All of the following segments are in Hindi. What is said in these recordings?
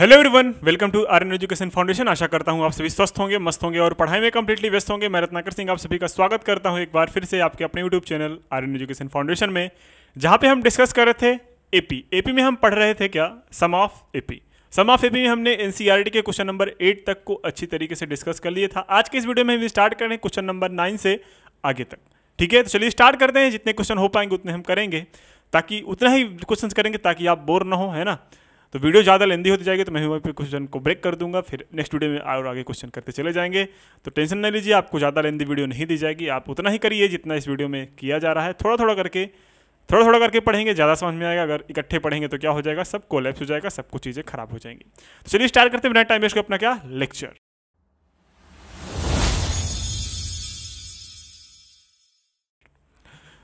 hello everyone welcome to R N education foundation आशा करता हूँ आप सभी स्वस्थ होंगे मस्त होंगे और पढ़ाई में कंप्लीटली व्यस्त होंगे मैं रत्नाकर सिंह आप सभी का स्वागत करता हूँ एक बार फिर से आपके अपने YouTube channel R N education foundation में जहां पे हम डिस्कस कर रहे थे एपी एपी में हम पढ़ रहे थे क्या sum of AP sum of AP में हमने एन e के क्वेश्चन नंबर एट तक को अच्छी तरीके से डिस्कस कर लिया था आज के इस वीडियो में हम स्टार्ट करें क्वेश्चन नंबर नाइन से आगे तक ठीक है तो चलिए स्टार्ट करते हैं जितने क्वेश्चन हो पाएंगे उतने हम करेंगे ताकि उतना ही क्वेश्चन करेंगे ताकि आप बोर ना हो है ना तो वीडियो ज़्यादा लेंदी होती जाएगी तो मैं वहीं पर क्वेश्चन को ब्रेक कर दूंगा फिर नेक्स्ट वीडियो में और आगे क्वेश्चन करते चले जाएंगे तो टेंशन नहीं लीजिए आपको ज़्यादा लेंदी वीडियो नहीं दी जाएगी आप उतना ही करिए जितना इस वीडियो में किया जा रहा है थोड़ा थोड़ा करके थोड़ा थोड़ा करके पढ़ेंगे ज़्यादा समझ में आएगा अगर इकट्ठे पढ़ेंगे तो क्या हो जाएगा सब कोलेप्स हो जाएगा सबको चीज़ें खराब हो जाएंगी तो चलिए स्टार्ट करते हैं बिना टाइम वेस्ट को अपना क्या लेक्चर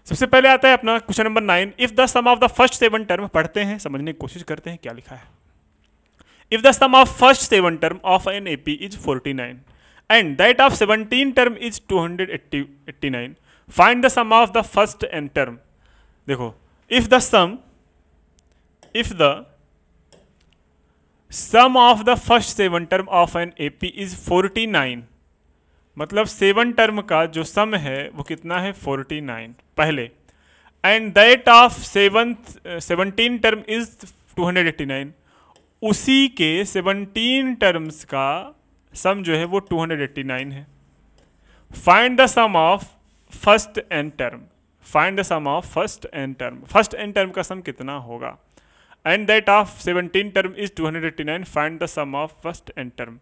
सबसे पहले आता है अपना question number nine if the sum of the first seven term पढ़ते हैं समझने की कोशिश करते हैं क्या लिखा है if the sum of first seven term of an A P is forty nine and that of seventeen term is two hundred eighty eighty nine find the sum of the first n term देखो if the sum if the sum of the first seven term of an A P is forty nine मतलब सेवन टर्म का जो सम है वो कितना है फोर्टी नाइन पहले and that of seven seventeen term is two hundred eighty nine उसी के सेवनटीन टर्म्स का सम जो है वो टू हंड्रेड एट्टी नाइन है find the sum of first n term find the sum of first n term first n term का सम कितना होगा and that of seventeen term is two hundred eighty nine find the sum of first n term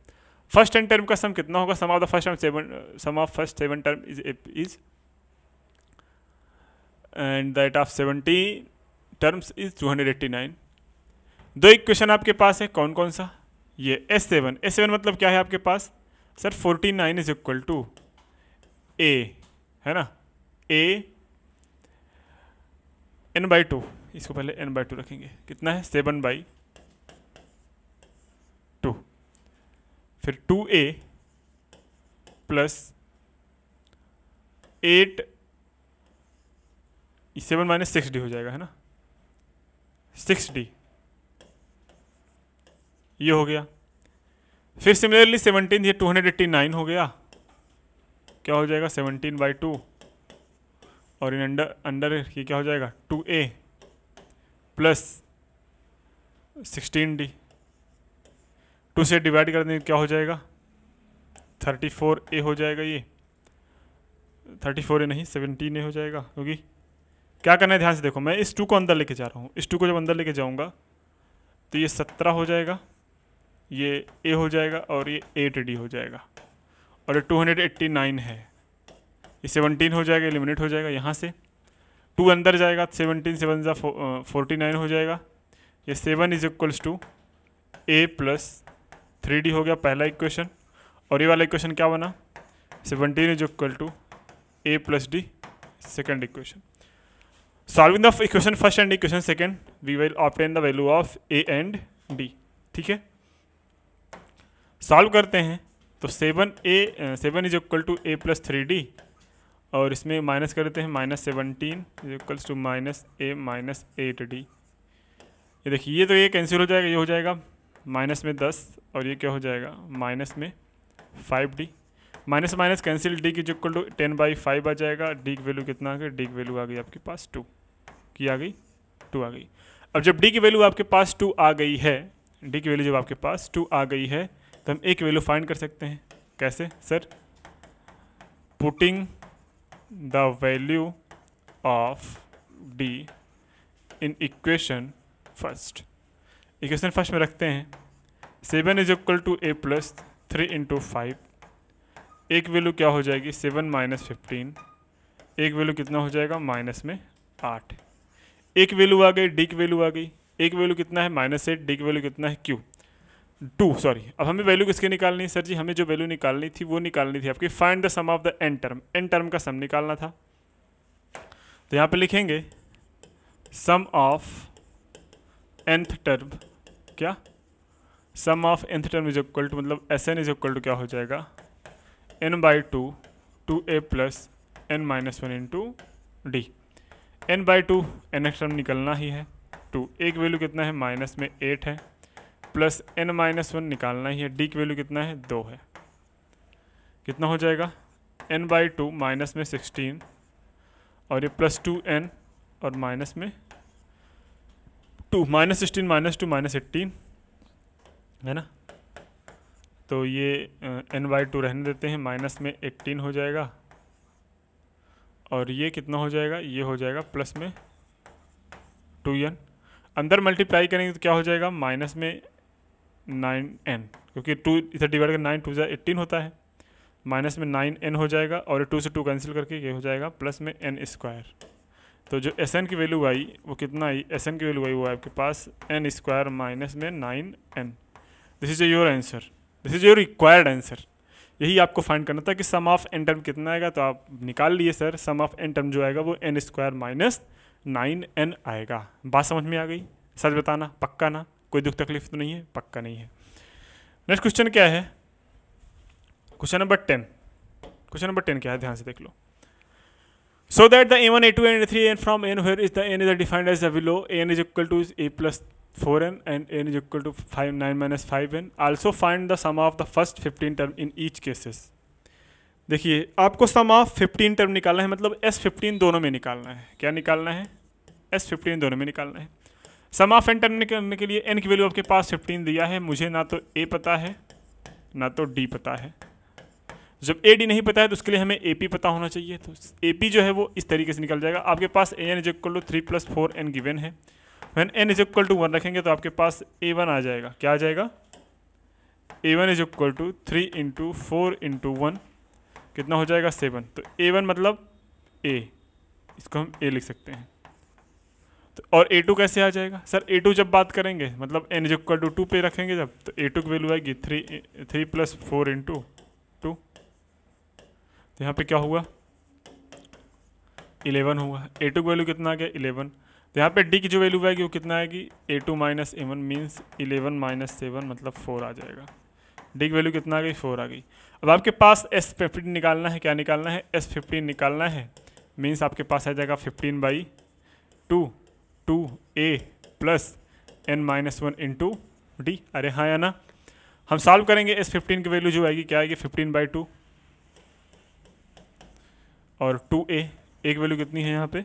first and term का सम कितना होगा सम of the first seven sum of first seven term is is and that of seventy terms is two hundred eighty nine दो एक क्वेश्चन आपके पास है कौन कौन सा ये एस सेवन एस सेवन मतलब क्या है आपके पास sir forty nine is equal to a है ना ए एन बाई टू इसको पहले एन बाई टू रखेंगे कितना है सेवन बाई फिर टू ए plus eight seven minus six d हो जाएगा है ना सिक्स डी ये हो गया फिर सिमिलरली सेवनटीन ये टू हंड्रेड एट्टी नाइन हो गया क्या हो जाएगा सेवनटीन बाई टू और इन अंडर अंडर ये क्या हो जाएगा टू ए प्लस सिक्सटीन डी टू से डिवाइड कर देंगे क्या हो जाएगा थर्टी फोर ए हो जाएगा ये थर्टी फोर ए नहीं सेवनटीन ए हो जाएगा क्योंकि क्या करना है ध्यान से देखो मैं इस टू को अंदर लेके जा रहा हूँ इस टू को जब अंदर लेके जाऊँगा तो ये सत्रह हो जाएगा ये ए हो जाएगा और ये एट डी हो जाएगा और ये टू हंड्रेड एट्टी नाइन है ये सेवनटीन हो जाएगा एलिमिनेट हो जाएगा यहाँ से टू अंदर जाएगा सेवनटीन सेवन ज़ा फोर्टी नाइन हो जाएगा ये seven is equals to A plus three d हो गया पहला इक्वेशन और ये वाला इक्वेशन क्या बना seventeen is equal to A plus d second equation solving the equation first and equation second we will obtain the value of a and d ठीक है सॉल्व करते हैं तो seven a seven is equal to A plus three d और इसमें माइनस कर देते हैं minus seventeen is equals to minus a minus eight d ये देखिए ये तो ये कैंसिल हो जाएगा ये हो जाएगा माइनस में दस और ये क्या हो जाएगा माइनस में five d minus minus cancel d की जो equal to ten by five आ जाएगा डी की वैल्यू कितना आ गया डी की वैल्यू आ गई आपके पास टू की आ गई टू आ गई अब जब डी की वैल्यू आपके पास टू आ गई है डी की वैल्यू जब आपके पास टू आ गई है तो हम ए की वैल्यू फाइंड कर सकते हैं कैसे sir putting the value of d in equation first equation first में रखते हैं seven is equal to A plus three into five एक वैल्यू क्या हो जाएगी सेवन माइनस फिफ्टीन एक वैल्यू कितना हो जाएगा माइनस में आठ एक वैल्यू आ गई डी की वैल्यू आ गई एक वैल्यू कितना है माइनस एट डी की वैल्यू कितना है क्यू टू सॉरी अब हमें वैल्यू किसकी निकालनी है सर जी हमें जो वैल्यू निकालनी थी वो निकालनी थी आपकी find the sum of the n term n term का सम निकालना था तो यहाँ पे लिखेंगे सम ऑफ एंथ टर्म क्या sum of n term is equal to मतलब S n is equal to क्या हो जाएगा n by two two A plus n minus one into d n by two n x term निकलना ही है टू ए की वैल्यू कितना है माइनस में एट है प्लस एन माइनस वन निकालना ही है डी की वैल्यू कितना है दो है कितना हो जाएगा एन बाई टू माइनस में सिक्सटीन और ये प्लस टू एन और माइनस में two minus sixteen minus two minus eighteen है ना तो ये एन बाई टू रहने देते हैं माइनस में एट्टीन हो जाएगा और ये कितना हो जाएगा ये हो जाएगा प्लस में टू एन अंदर मल्टीप्लाई करेंगे तो क्या हो जाएगा माइनस में नाइन एन क्योंकि टू इधर डिवाइड कर नाइन टू ज़ा एट्टीन होता है माइनस में नाइन एन हो जाएगा और टू से टू कैंसिल करके ये हो जाएगा प्लस में एन स्क्वायर तो जो एस एन की वैल्यू आई वो कितना आई एस एन की वैल्यू आई वो आपके पास एन स्क्वायर माइनस में nine n this is your answer this is your required answer यही आपको फाइंड करना था कि सम ऑफ एन टर्म कितना आएगा तो आप निकाल लिए sir sum of n term जो आएगा वो n square minus nine n आएगा बात समझ में आ गई सच बताना पक्का ना कोई दुख तकलीफ तो नहीं है पक्का नहीं है नेक्स्ट क्वेश्चन क्या है question number ten question number ten क्या है ध्यान से देख लो so that the a1 a2 and a3 and from n where is the n is defined as the below n is equal to a plus 4n and n is equal to 5 9 minus 5n also find the sum of the first 15 term in each cases देखिए आपको सम ऑफ 15 टर्म निकालना है मतलब S15 दोनों में निकालना है क्या निकालना है S15 दोनों में निकालना है सम ऑफ एन टर्म निकालने के लिए एन की वैल्यू आपके पास 15 दिया है मुझे ना तो ए पता है ना तो डी पता है जब ए डी नहीं पता है तो उसके लिए हमें ए पी पता होना चाहिए तो ए पी जो है वो इस तरीके से निकल जाएगा आपके पास a n is equal to three plus four n given है when n is equal to one रखेंगे तो आपके पास ए वन आ जाएगा क्या आ जाएगा a one is equal to three into four into one कितना हो जाएगा सेवन तो ए वन मतलब ए इसको हम ए लिख सकते हैं तो और ए टू कैसे आ जाएगा सर ए टू जब बात करेंगे मतलब n is equal to two two रखेंगे जब तो ए टू की वैल्यू आएगी three three plus four into तो यहाँ पे क्या हुआ इलेवन हुआ ए टू की वैल्यू कितना आ गया इलेवन तो यहाँ पे डी की जो वैल्यू आएगी वो कितना आएगी a two minus a one means eleven minus seven मतलब फोर आ जाएगा डी की वैल्यू कितना आ गई फोर आ गई अब आपके पास एस फिफ्टीन निकालना है क्या निकालना है एस फिफ्टीन निकालना है मीन्स आपके पास आ जाएगा fifteen by two two A plus n minus one into d अरे हाँ या ना हम सॉल्व करेंगे एस फिफ्टीन की वैल्यू जो आएगी क्या आएगी फिफ्टीन बाई टू और टू ए एक वैल्यू कितनी है यहाँ पे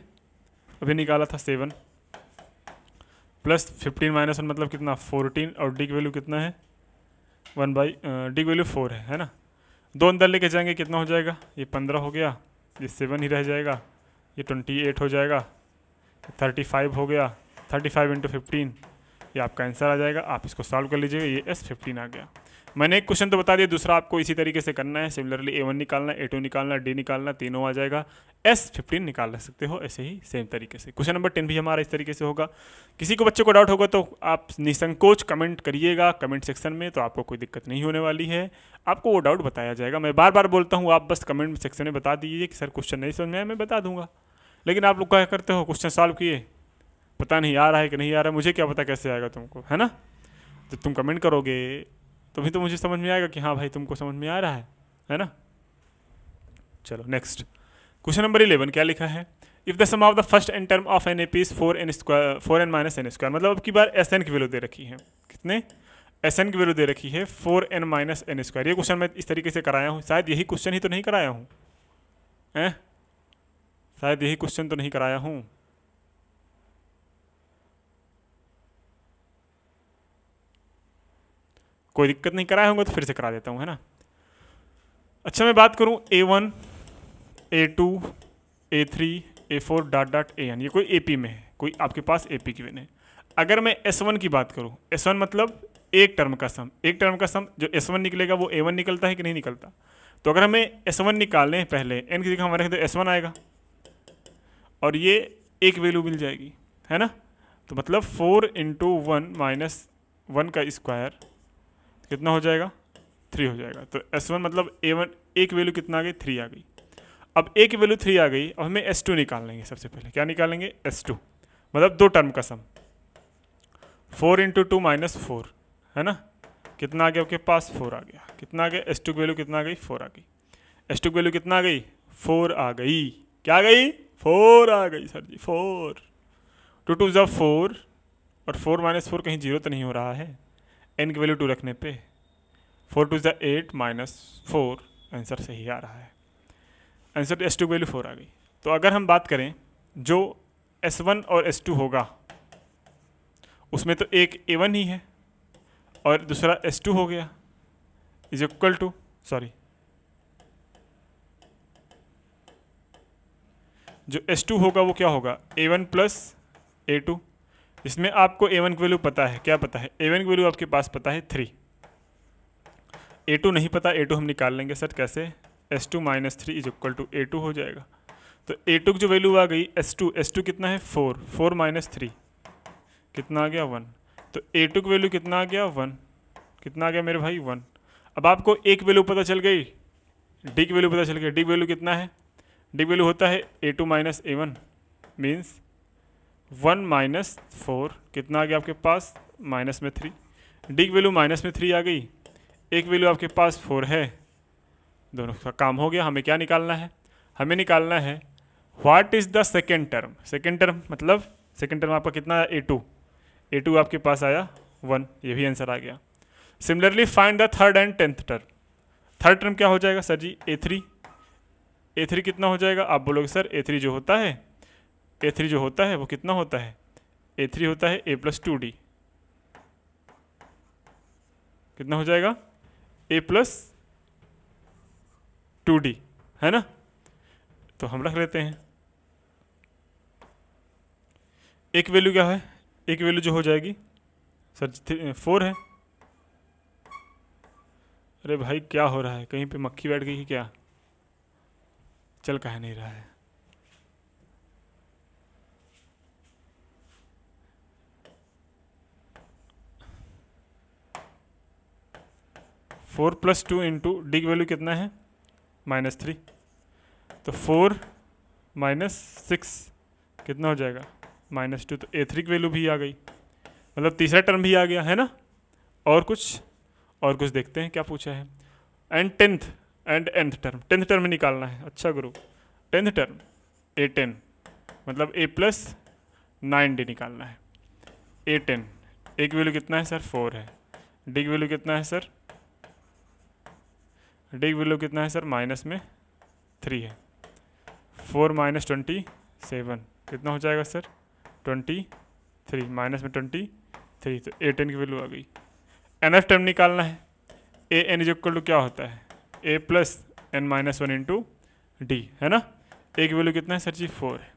अभी निकाला था seven plus fifteen minus one मतलब कितना फोरटीन और डी की वैल्यू कितना है वन बाई डी की वैल्यू फोर है है ना दो अंदर लेके जाएंगे कितना हो जाएगा ये पंद्रह हो गया ये सेवन ही रह जाएगा ये ट्वेंटी एट हो जाएगा थर्टी फाइव हो गया थर्टी फाइव इंटू फिफ्टीन ये आपका आंसर आ जाएगा आप इसको सॉल्व कर लीजिएगा ये एस फिफ्टीन आ गया मैंने एक क्वेश्चन तो बता दिया दूसरा आपको इसी तरीके से करना है सिमिलरली ए वन निकालना ए टू निकालना डी निकालना तीनों आ जाएगा एस फिफ्टीन निकाल सकते हो ऐसे ही सेम तरीके से क्वेश्चन नंबर टेन भी हमारा इस तरीके से होगा किसी को बच्चे को डाउट होगा तो आप निसंकोच कमेंट करिएगा कमेंट सेक्शन में तो आपको कोई दिक्कत नहीं होने वाली है आपको वो डाउट बताया जाएगा मैं बार बार बोलता हूँ आप बस कमेंट सेक्शन में बता दीजिए कि सर क्वेश्चन नहीं समझ में मैं बता दूंगा लेकिन आप लोग क्या करते हो क्वेश्चन सॉल्व किए पता नहीं आ रहा है कि नहीं आ रहा है मुझे क्या पता कैसे आएगा तुमको है ना जब तो तुम कमेंट करोगे तभी तो मुझे समझ में आएगा कि हाँ भाई तुमको समझ में आ रहा है है ना चलो नेक्स्ट क्वेश्चन नंबर इलेवन क्या लिखा है if the sum of the first n term of an A P is four n square four n minus n square मतलब अब की बार एस एन की वैल्यू दे रखी है कितने एस एन की वैल्यू दे रखी है four n minus n square ये क्वेश्चन मैं इस तरीके से कराया हूँ शायद यही क्वेश्चन ही तो नहीं कराया हूँ ए शायद यही क्वेश्चन तो नहीं कराया हूँ कोई दिक्कत नहीं कराए होंगे तो फिर से करा देता हूँ है ना अच्छा मैं बात करूँ a one a two a three a four dot dot a n ये कोई ए पी में है कोई आपके पास ए पी की विन है अगर मैं एस वन की बात करूँ एस वन मतलब एक टर्म का सम एक टर्म का सम जो एस वन निकलेगा वो ए वन निकलता है कि नहीं निकलता तो अगर हमें एस वन निकाल लें पहले एन की जगह हमारे तो एस वन आएगा और ये एक वैल्यू मिल जाएगी है ना तो मतलब four into one minus one का स्क्वायर कितना हो जाएगा थ्री हो जाएगा तो एस वन मतलब ए वन ए की वैल्यू कितना आ गई थ्री आ गई अब ए की वैल्यू थ्री आ गई अब हमें एस टू निकाल लेंगे सबसे पहले क्या निकालेंगे एस टू मतलब दो टर्म का sum four into two minus four है ना कितना आ गया आपके पास फोर आ गया कितना आ गया एस टू की वैल्यू कितना आ गई फोर आ गई एस टू की वैल्यू कितना आ गई फोर आ गई क्या आ गई फोर आ गई सर जी फोर टू टू जब फोर और फोर माइनस फोर कहीं जीरो तो नहीं हो रहा है एन की वैल्यू टू रखने पे फोर टू ज़ा एट माइनस फोर आंसर सही आ रहा है answer s two value four आ गई तो अगर हम बात करें जो एस वन और एस टू होगा उसमें तो एक ए वन ही है और दूसरा एस टू हो गया इज इक्वल टू सॉरी जो एस टू होगा वो क्या होगा a one plus a two इसमें आपको ए वन की वैल्यू पता है क्या पता है ए वन की वैल्यू आपके पास पता है थ्री ए टू नहीं पता ए टू हम निकाल लेंगे सर कैसे s two minus three is equal to a two हो जाएगा तो ए टू की जो वैल्यू आ गई एस टू एस टू कितना है फोर फोर माइनस थ्री कितना आ गया वन तो ए टू की वैल्यू कितना आ गया वन कितना आ गया मेरे भाई वन अब आपको एक वैल्यू पता चल गई डी की वैल्यू पता चल गई डी वैल्यू कितना है डी वैल्यू होता है a two minus a one means one minus four कितना आ गया आपके पास माइनस में थ्री डी की वैल्यू माइनस में थ्री आ गई एक वैल्यू आपके पास फोर है दोनों का काम हो गया हमें क्या निकालना है हमें निकालना है what is the second term second term मतलब सेकेंड टर्म आपका कितना ए टू ए टू आपके पास आया वन ये भी आंसर आ गया similarly find the third and tenth term third term क्या हो जाएगा सर जी ए थ्री ए थ्री कितना हो जाएगा आप बोलोगे सर ए थ्री जो होता है ए थ्री जो होता है वो कितना होता है ए थ्री होता है ए प्लस टू डी कितना हो जाएगा ए प्लस टू डी है ना तो हम रख लेते हैं एक वैल्यू क्या है एक वैल्यू जो हो जाएगी सर फोर है अरे भाई क्या हो रहा है कहीं पे मक्खी बैठ गई है क्या चल कह नहीं रहा है four plus two into d की वैल्यू कितना है माइनस थ्री तो फोर माइनस सिक्स कितना हो जाएगा माइनस टू तो ए थ्री की वैल्यू भी आ गई मतलब तीसरा टर्म भी आ गया है ना और कुछ और कुछ देखते हैं क्या पूछा है and tenth and nth term tenth term में निकालना है अच्छा गुरु टेंथ टर्म ए टेन मतलब ए प्लस नाइन डी निकालना है ए टेन ए की वैल्यू कितना है सर फोर है डी की वैल्यू कितना है सर डिग वैल्यू कितना है सर माइनस में थ्री है फोर माइनस ट्वेंटी सेवन कितना हो जाएगा सर ट्वेंटी थ्री माइनस में ट्वेंटी थ्री तो एटेन की वैल्यू आ गई एन एफ टर्म निकालना है a n is equal to क्या होता है a plus n minus one into d है ना ए की वैल्यू कितना है सर जी फोर है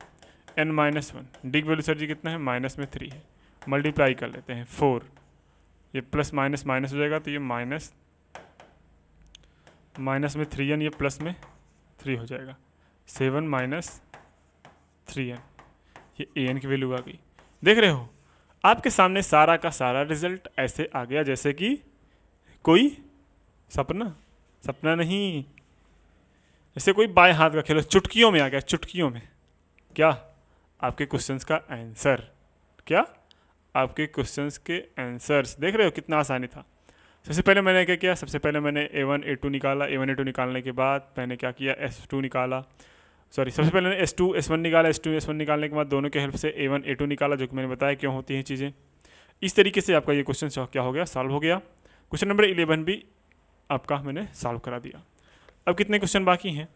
एन माइनस वन डी की वैल्यू सर जी कितना है माइनस में थ्री है मल्टीप्लाई कर लेते हैं फोर ये प्लस माइनस माइनस हो जाएगा तो ये माइनस माइनस में थ्री एन ये प्लस में थ्री हो जाएगा सेवन माइनस थ्री एन ये ए एन की वैल्यू आ गई देख रहे हो आपके सामने सारा का सारा रिजल्ट ऐसे आ गया जैसे कि कोई सपना सपना नहीं जैसे कोई बाएं हाथ का खेल चुटकियों में आ गया चुटकियों में क्या आपके क्वेश्चंस का आंसर क्या आपके क्वेश्चंस के आंसर्स देख रहे हो कितना आसानी था सबसे पहले मैंने क्या किया सबसे पहले मैंने ए वन ए टू निकाला ए वन ए टू निकालने के बाद मैंने क्या किया एस टू निकाला सॉरी सबसे पहले मैंने एस टू एस वन निकाला एस टू एस वन निकालने के बाद दोनों के हेल्प से ए वन ए टू निकाला जो कि मैंने बताया क्यों होती हैं चीज़ें इस तरीके से आपका ये क्वेश्चन क्या हो गया सॉल्व हो गया क्वेश्चन नंबर इलेवन भी आपका मैंने सॉल्व करा दिया अब कितने क्वेश्चन बाकी हैं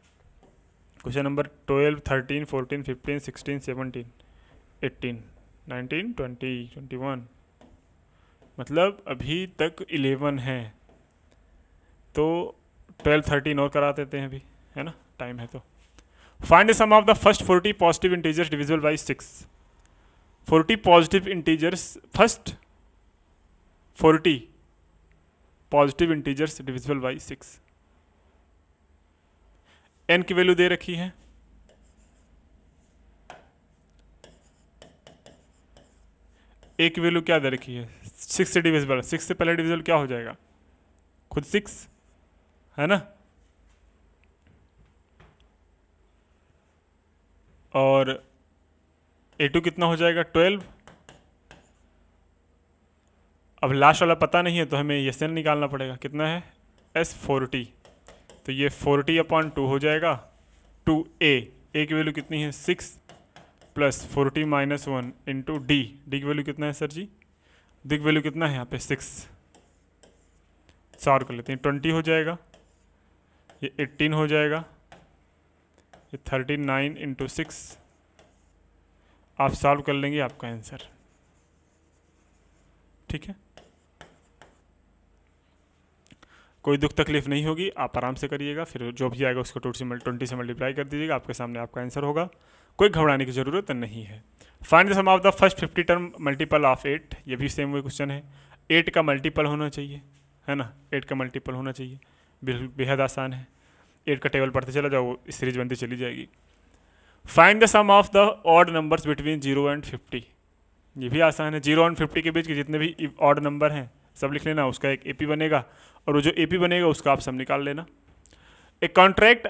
question number twelve thirteen fourteen fifteen sixteen seventeen eighteen nineteen twenty twenty one मतलब अभी तक इलेवन है तो ट्वेल्व थर्टीन और करा देते हैं अभी है ना टाइम है तो find sum of the first forty positive integers divisible by six forty positive integers first forty positive integers divisible by six n की वैल्यू दे रखी है ए की वैल्यू क्या दे रखी है सिक्स से डिविजिबल सिक्स से पहला डिविजिबल क्या हो जाएगा खुद सिक्स है ना और ए टू कितना हो जाएगा ट्वेल्व अब लास्ट वाला पता नहीं है तो हमें ये एन निकालना पड़ेगा कितना है एस फोर्टी तो ये फोर्टी अपॉन टू हो जाएगा टू ए ए की वैल्यू कितनी है six plus forty minus one into d D की वैल्यू कितना है सर जी दिग वैल्यू कितना है यहाँ पे सिक्स चार कर लेते हैं ट्वेंटी हो जाएगा ये एट्टीन हो जाएगा ये थर्टी नाइन इंटू सिक्स आप सॉल्व कर लेंगे आपका आंसर ठीक है कोई दुख तकलीफ नहीं होगी आप आराम से करिएगा फिर जो भी आएगा उसको टू से ट्वेंटी से मल्टीप्लाई कर दीजिएगा आपके सामने आपका आंसर होगा कोई घबराने की ज़रूरत नहीं है find the sum of the first fifty term multiple of eight ये भी सेम वही क्वेश्चन है एट का मल्टीपल होना चाहिए है ना एट का मल्टीपल होना चाहिए बिल्कुल बेहद आसान है एट का टेबल पढ़ते चला जाओ सीरीज बनती चली जाएगी find the sum of the odd numbers between zero and fifty ये भी आसान है जीरो एंड फिफ्टी के बीच के जितने भी ऑड नंबर हैं सब लिख लेना उसका एक ए बनेगा और वो जो ए बनेगा उसका आप सब निकाल लेना एक contract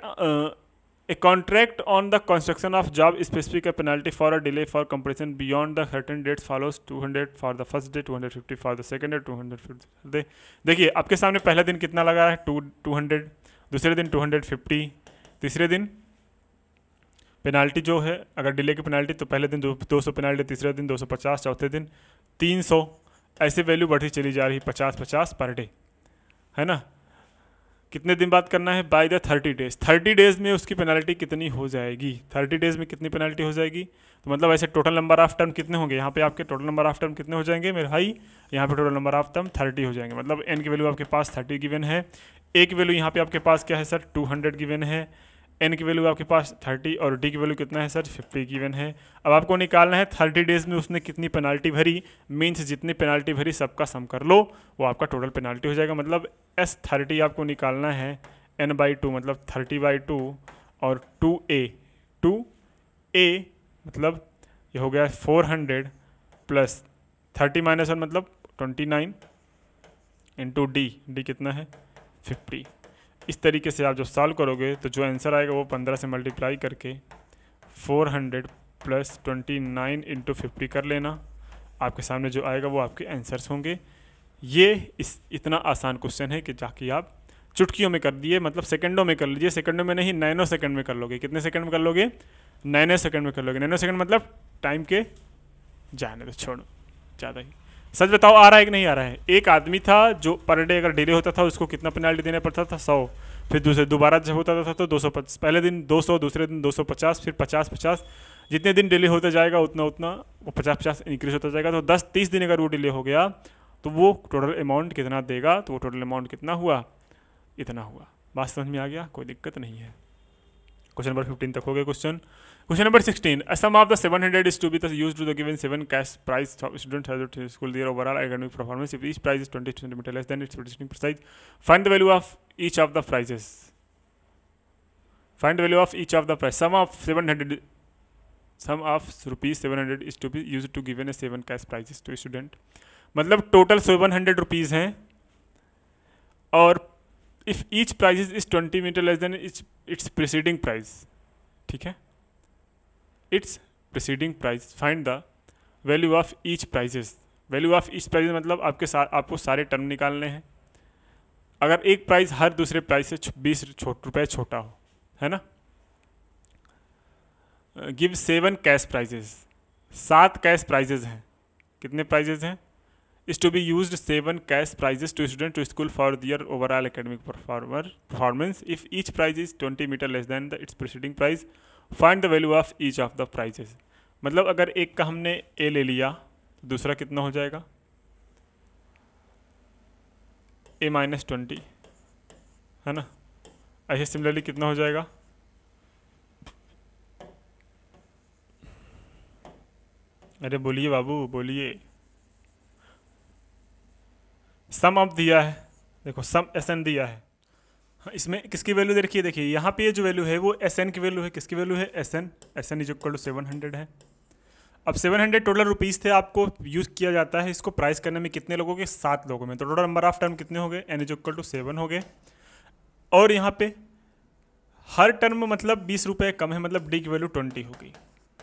a contract on the construction of job specific a penalty for a delay for compression beyond the certain dates follows hundred for the first day two hundred fifty for the second day two hundred fifty देखिए आपके सामने पहले दिन कितना लगा है टू टू हंड्रेड दूसरे दिन टू हंड्रेड फिफ्टी तीसरे दिन पेनाल्टी जो है अगर डिले की पेनाल्टी तो पहले दिन दो दो सौ पेनाल्टी तीसरे दिन दो सौ पचास चौथे दिन तीन सौ ऐसी वैल्यू बढ़ती चली जा रही है पचास पचास पर डे है ना कितने दिन बाद करना है by the thirty days thirty days में उसकी पेनल्टी कितनी हो जाएगी थर्टी डेज में कितनी पेनल्टी हो जाएगी तो मतलब ऐसे टोटल नंबर ऑफ टर्म कितने होंगे यहाँ पे आपके टोटल नंबर ऑफ टर्म कितने हो जाएंगे मेरे भाई यहाँ पे total number of term thirty हो जाएंगे मतलब एन की वैल्यू आपके पास थर्टी गिवन है ए की वैल्यू यहाँ पे आपके पास क्या है सर टू हंड्रेड गिवन है एन की वैल्यू आपके पास थर्टी और डी की वैल्यू कितना है सर फिफ्टी गिवन है अब आपको निकालना है थर्टी डेज में उसने कितनी पेनाल्टी भरी मीन्स जितनी पेनाल्टी भरी सबका सम कर लो वो आपका टोटल पेनाल्टी हो जाएगा मतलब एस थर्टी आपको निकालना है एन बाई टू मतलब थर्टी बाई टू और टू ए टू ए मतलब ये हो गया four hundred plus thirty minus one मतलब twenty nine into d d कितना है फिफ्टी इस तरीके से आप जब सॉल्व करोगे तो जो आंसर आएगा वो पंद्रह से मल्टीप्लाई करके four hundred plus twenty nine into fifty कर लेना आपके सामने जो आएगा वो आपके आंसर्स होंगे ये इस इतना आसान क्वेश्चन है कि जाके आप चुटकियों में कर दिए मतलब सेकंडों में कर लीजिए सेकंडों में नहीं नाइनो सेकंड में कर लोगे कितने सेकंड में कर लोगे नाइनो सेकंड में कर लोगे नाइनो सेकंड मतलब टाइम के जाने तो छोड़ो ज़्यादा ही सच बताओ आ रहा है कि नहीं आ रहा है एक आदमी था जो पर डे अगर डिले होता था उसको कितना पेनाल्टी देना पड़ता था सौ फिर दूसरे दोबारा जब होता था तो दो सौ पहले दिन दो सौ दूसरे दिन दो सौ पचास फिर पचास पचास जितने दिन डिले होता जाएगा उतना उतना वो पचास पचास इंक्रीज होता जाएगा तो दस तीस दिन अगर वो डिले हो गया तो वो टोटल अमाउंट कितना देगा तो वो टोटल अमाउंट कितना हुआ इतना हुआ बात समझ में आ गया कोई दिक्कत नहीं है क्वेश्चन नंबर फिफ्टीन तक हो गया question question number sixteen sum of the seven hundred is to be use to the given seven cash price student school their overall academic performance if each price is twenty centimeter less than its price find the value of each of the prizes find the of of each of the price sum of 700 sum of rupees 700 is to be to to given a seven cash prices to student मतलब टोटल सेवन हंड्रेड रुपीज़ हैं और if each prize is twenty meter less than its preceding prize ठीक है its preceding price find the value of each prizes value of each prizes मतलब आपके साथ आपको सारे टर्म निकालने हैं अगर एक प्राइस हर दूसरे प्राइस से बीस छोट रुपये छोटा हो है ना गिव सेवन कैश प्राइजेस सात कैश प्राइजेज हैं कितने प्राइजेज हैं is to be use seven cash prizes to student to school for their overall academic performer performance if each prize is twenty meter less than the its proceeding prize find the value of each of the prizes मतलब अगर एक का हमने ए ले लिया तो दूसरा कितना हो जाएगा ए माइनस ट्वेंटी है ना ऐसे सिमिलरली कितना हो जाएगा अरे बोलिए बाबू बोलिए सम अप दिया है देखो सम एस एन दिया है इसमें किसकी वैल्यू दे रखी है देखिए यहाँ पे जो वैल्यू है वो एस एन की वैल्यू है किसकी वैल्यू है s n s n is equal to seven hundred है अब सेवन हंड्रेड टोटल रुपीज़ थे आपको यूज़ किया जाता है इसको प्राइस करने में कितने लोगों के सात लोगों में तो टोटल नंबर ऑफ टर्म कितने हो गए n is equal to seven हो गए और यहाँ पे हर टर्म मतलब बीस रुपये कम है मतलब डी की वैल्यू ट्वेंटी होगी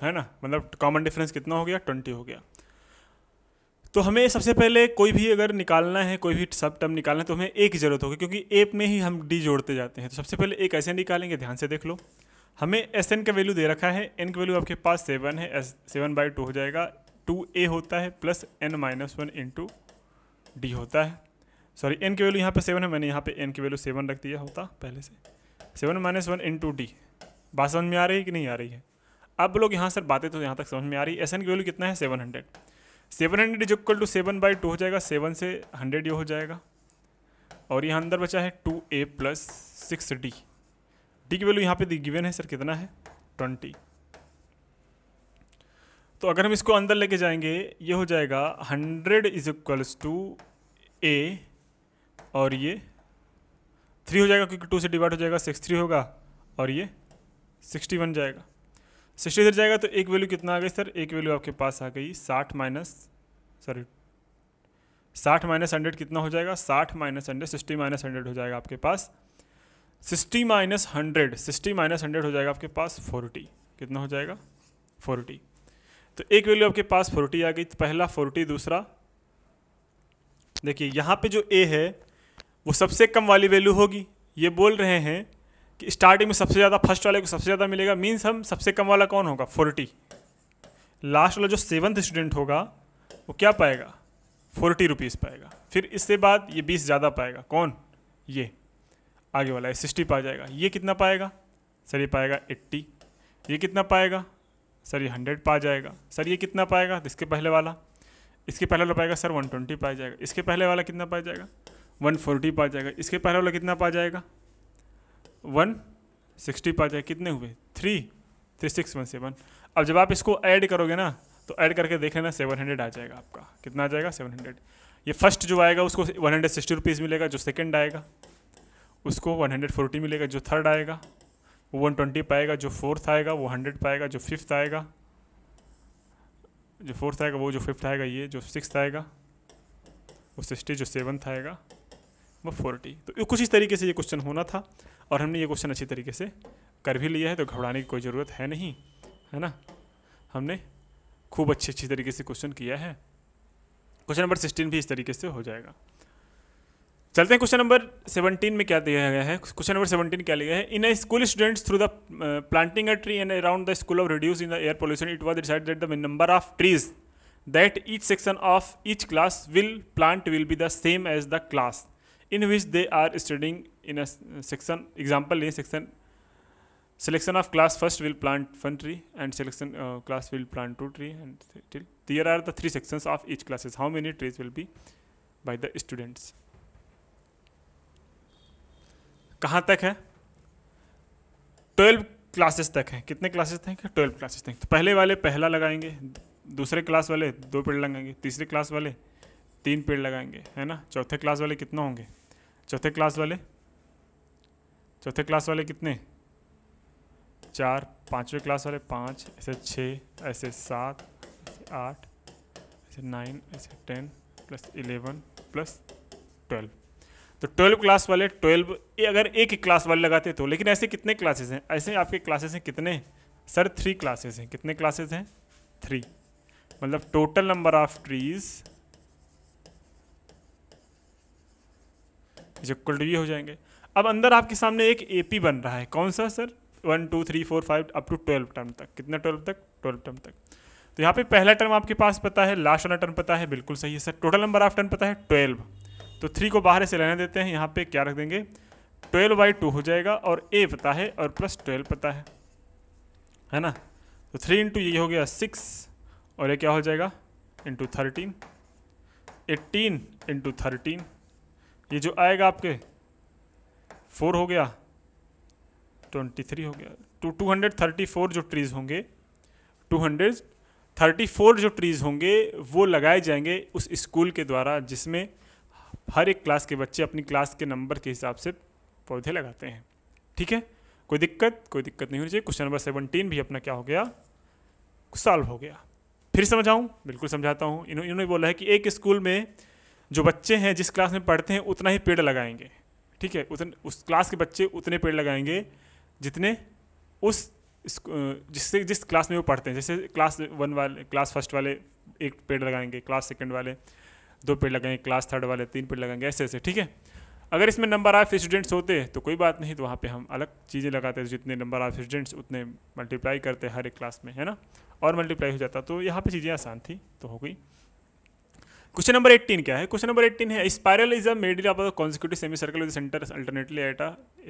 है ना मतलब कॉमन डिफरेंस कितना हो गया ट्वेंटी हो गया तो हमें सबसे पहले कोई भी अगर निकालना है कोई भी सब टर्म निकालना है तो हमें ए की ज़रूरत होगी क्योंकि ए में ही हम डी जोड़ते जाते हैं तो सबसे पहले एक ऐसे निकालेंगे ध्यान से देख लो हमें एस एन का वैल्यू दे रखा है एन का वैल्यू आपके पास सेवन है एस सेवन बाई टू हो जाएगा टू ए होता है plus n minus one into d होता है सॉरी एन की वैल्यू यहाँ पे सेवन है मैंने यहाँ पे एन की वैल्यू सेवन रख दिया होता पहले से seven minus one into d बात समझ में आ रही है कि नहीं आ रही है आप लोग यहाँ सर बातें तो यहाँ तक समझ में आ रही है एस एन की वैल्यू कितना है seven hundred seven hundred is equal to seven by two हो जाएगा सेवन से हंड्रेड ये हो जाएगा और यहाँ अंदर बचा है टू ए प्लस सिक्स डी डी की वैल्यू यहाँ पे गिवन है सर कितना है ट्वेंटी तो अगर हम इसको अंदर लेके जाएंगे ये हो जाएगा hundred is equals to A और ये थ्री हो जाएगा क्योंकि टू से डिवाइड हो जाएगा सिक्स थ्री होगा और ये सिक्सटी बन जाएगा सिक्सटी इधर जाएगा तो एक वैल्यू कितना आ गई सर एक वैल्यू आपके पास आ गई साठ माइनस सॉरी साठ माइनस हंड्रेड कितना हो जाएगा साठ minus hundred sixty minus hundred हो जाएगा आपके पास sixty minus hundred sixty minus hundred हो जाएगा आपके पास फोर्टी कितना हो जाएगा फोर्टी तो एक वैल्यू आपके पास फोर्टी आ गई तो पहला फोर्टी दूसरा देखिए यहाँ पे जो ए है वो सबसे कम वाली वैल्यू होगी ये बोल रहे हैं कि स्टार्टिंग में सबसे ज़्यादा फर्स्ट वाले को सबसे ज़्यादा मिलेगा मीन्स हम सबसे कम वाला कौन होगा फोर्टी लास्ट वाला जो सेवन्थ स्टूडेंट होगा वो क्या पाएगा फोर्टी रुपीज़ पाएगा फिर इससे बाद ये बीस ज़्यादा पाएगा कौन ये आगे वाला है सिक्सटी पा जाएगा ये कितना पाएगा सर ये पाएगा एट्टी ये कितना पाएगा सर ये हंड्रेड पा जाएगा सर ये कितना पाएगा इसके पहले वाला इसके पहले वाला पाएगा सर वन ट्वेंटी पाया जाएगा इसके पहले वाला कितना पाया जाएगा वन फोर्टी पा जाएगा इसके पहले वाला कितना पा जाएगा वन सिक्सटी पाँच है कितने हुए three three six one seven अब जब आप इसको ऐड करोगे ना तो ऐड करके देख लेना सेवन हंड्रेड आ जाएगा आपका कितना आ जाएगा सेवन हंड्रेड ये फर्स्ट जो आएगा उसको वन हंड्रेड सिक्सटी रुपीज़ मिलेगा जो सेकेंड आएगा उसको वन हंड्रेड फोर्टी मिलेगा जो थर्ड आएगा वो वन ट्वेंटी पाएगा जो फोर्थ आएगा वो हंड्रेड पाएगा जो फिफ्थ आएगा जो फोर्थ आएगा वो जो फिफ्थ आएगा ये जो सिक्स आएगा वो सिक्सटी जो सेवन्थ आएगा व फोर्टी तो कुछ इस तरीके से ये क्वेश्चन होना था और हमने ये क्वेश्चन अच्छी तरीके से कर भी लिया है तो घबराने की कोई ज़रूरत है नहीं है ना हमने खूब अच्छी अच्छी तरीके से क्वेश्चन किया है क्वेश्चन नंबर सिक्सटीन भी इस तरीके से हो जाएगा चलते हैं क्वेश्चन नंबर सेवनटीन में क्या दिया गया है क्वेश्चन नंबर सेवनटीन क्या लिया है in a school students through the planting a tree and around the school of reduce in the air pollution it was decide that the number of trees that each section of each class will plant will be the same as the class in which they are studying in section example ये section selection of class first will plan one tree and selection class will plan to tree and there are the three section of each classes how many trees will be by the students कहाँ तक है ट्वेल्व क्लासेस तक हैं कितने क्लासेस तक हैं ट्वेल्व क्लासेस तक तो पहले वाले पहला लगाएंगे दूसरे क्लास वाले दो पेड़ लगाएंगे तीसरे क्लास वाले तीन पेड़ लगाएंगे है ना चौथे क्लास वाले कितना होंगे चौथे क्लास वाले चौथे क्लास वाले कितने चार पाँचवें क्लास वाले पाँच ऐसे छः ऐसे सात ऐसे आठ ऐसे नाइन ऐसे ten plus eleven plus twelve तो ट्वेल्व क्लास वाले ट्वेल्व अगर एक ही क्लास वाले लगाते तो लेकिन ऐसे कितने क्लासेस हैं ऐसे आपके क्लासेस हैं कितने सर थ्री क्लासेस हैं कितने क्लासेस हैं थ्री मतलब total number of trees is equal to ये हो जाएंगे अब अंदर आपके सामने एक ए बन रहा है कौन सा sir one two three four five up to twelve term तक कितना ट्वेल्व तक ट्वेल्व टर्म तक तो यहाँ पे पहला टर्म आपके पास पता है लास्ट वाला टर्म पता है बिल्कुल सही है sir total number of term पता है ट्वेल्व तो थ्री को बाहर से लेने देते हैं यहाँ पे क्या रख देंगे ट्वेल्व बाई टू हो जाएगा और ए पता है और प्लस ट्वेल्व पता है है ना तो थ्री इंटू ये हो गया सिक्स और ये क्या हो जाएगा into thirteen eighteen into thirteen ये जो आएगा आपके फोर हो गया ट्वेंटी थ्री हो गया two two hundred thirty four जो ट्रीज़ होंगे टू हंड्रेड थर्टी फोर जो ट्रीज़ होंगे वो लगाए जाएंगे उस स्कूल के द्वारा जिसमें हर एक क्लास के बच्चे अपनी क्लास के नंबर के हिसाब से पौधे लगाते हैं ठीक है कोई दिक्कत कोई दिक्कत नहीं होनी चाहिए क्वेश्चन नंबर सेवनटीन भी अपना क्या हो गया सॉल्व हो गया फिर समझाऊँ बिल्कुल समझाता हूँ इन्होंने बोला है कि एक स्कूल में जो बच्चे हैं जिस क्लास में पढ़ते हैं उतना ही पेड़ लगाएंगे ठीक है उतने उस क्लास के बच्चे उतने पेड़ लगाएंगे जितने उस जिससे जिस क्लास में वो पढ़ते हैं जैसे क्लास वन वाले क्लास फर्स्ट वाले एक पेड़ लगाएंगे क्लास सेकेंड वाले दो पेड़ लगाएंगे क्लास थर्ड वाले तीन पेड़ लगाएंगे ऐसे ऐसे ठीक है अगर इसमें नंबर ऑफ स्टूडेंट्स होते तो कोई बात नहीं तो वहाँ पे हम अलग चीज़ें लगाते जितने नंबर ऑफ स्टूडेंट्स उतने मल्टीप्लाई करते हैं हर एक क्लास में है ना और मल्टीप्लाई हो जाता तो यहाँ पे चीज़ें आसान थी तो हो गई क्वेश्चन नंबर 18 क्या है क्वेश्चन नंबर 18 है spiral is a medal of consecutive semi circle with centre alternately at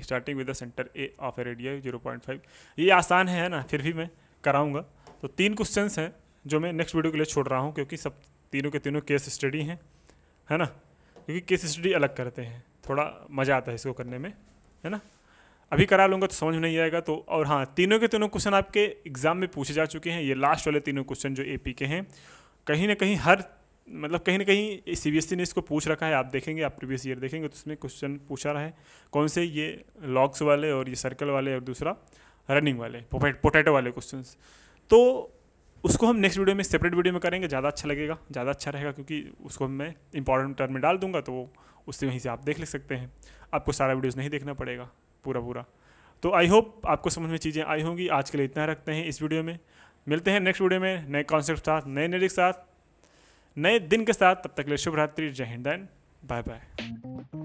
starting with the centre A of a radio zero point five ये आसान है ना फिर भी मैं कराऊंगा तो तीन क्वेश्चन हैं जो मैं नेक्स्ट वीडियो के लिए छोड़ रहा हूँ क्योंकि सब तीनों के तीनों केस स्टडी हैं है ना क्योंकि केस स्टडी अलग करते हैं थोड़ा मज़ा आता है इसको करने में है ना अभी करा लूँगा तो समझ नहीं आएगा तो और हाँ तीनों के तीनों क्वेश्चन आपके एग्ज़ाम में पूछे जा चुके हैं ये लास्ट वाले तीनों क्वेश्चन जो ए के हैं कहीं ना कहीं हर मतलब कहीं ना कहीं सीबीएसई e ने इसको पूछ रखा है आप देखेंगे आप प्रीवियस ईयर देखेंगे तो उसमें क्वेश्चन पूछा रहा है कौन से ये लॉक्स वाले और ये सर्कल वाले और दूसरा रनिंग वाले पोटैटो वाले क्वेश्चन तो उसको हम नेक्स्ट वीडियो में सेपरेट वीडियो में करेंगे ज़्यादा अच्छा लगेगा ज़्यादा अच्छा रहेगा क्योंकि उसको मैं इंपॉर्टेंट टर्म में डाल दूंगा तो वो उससे वहीं से आप देख ले सकते हैं आपको सारा वीडियोज़ नहीं देखना पड़ेगा पूरा पूरा तो आई होप आपको समझ में चीज़ें आई होंगी आज के लिए इतना रखते हैं इस वीडियो में मिलते हैं नेक्स्ट वीडियो में नए कॉन्सेप्ट साथ नए नए के साथ नए दिन के साथ तब तक के लिए शुभ रात्रि जय हिंद बाय बाय